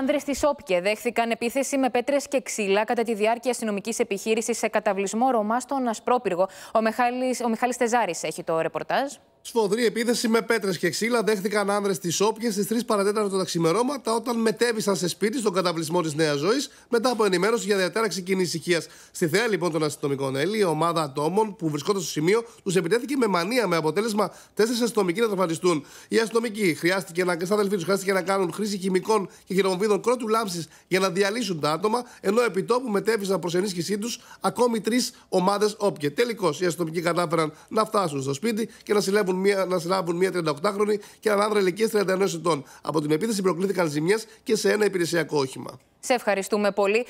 Άνδρε τη ΣΟΠΚΕ δέχθηκαν επίθεση με πέτρες και ξύλα κατά τη διάρκεια αστυνομικής επιχείρησης σε καταβλισμό Ρωμά στον Ασπρόπυργο. Ο Μιχάλης, ο Μιχάλης Τεζάρης έχει το ρεπορτάζ. Σφοδρή επίθεση με πέτρες και ξύλα δέχθηκαν άνδρες της Όπια στι 3 παρατέταρτο τα ξημερώματα όταν μετέβησαν σε σπίτι στον καταβλισμό της Νέας Ζωής μετά από ενημέρωση για διατέραξη κοινής ησυχίας. Στη θέα λοιπόν των αστυνομικών Έλλη, η ομάδα ατόμων που βρισκόταν στο σημείο τους επιτέθηκε με μανία με αποτέλεσμα τέσσερις αστυνομικοί να τραυματιστούν. Οι αστυνομικοί χρειάστηκε να, σαν αδελφοί τους χρειάστηκε να κάνουν χρήση χημικών και χειρομοβίδων κρότου λάμψης για να διαλύσουν τα άτομα, ενώ επιτόπου μετέβησαν προς ενίσχυσή τους ακόμη τρεις ομάδες Όπια. Τελικώς οι αστυνομικοί κατάφεραν να φτάσουν στο σπίτι και να συλλέγουν μία, να συλλαβουν μια μία 38χρονη και έναν άνδρα ηλικίας 39 ετών. Από την επίθεση προκλήθηκαν ζημιές και σε ένα υπηρεσιακό όχημα. Σε ευχαριστούμε πολύ.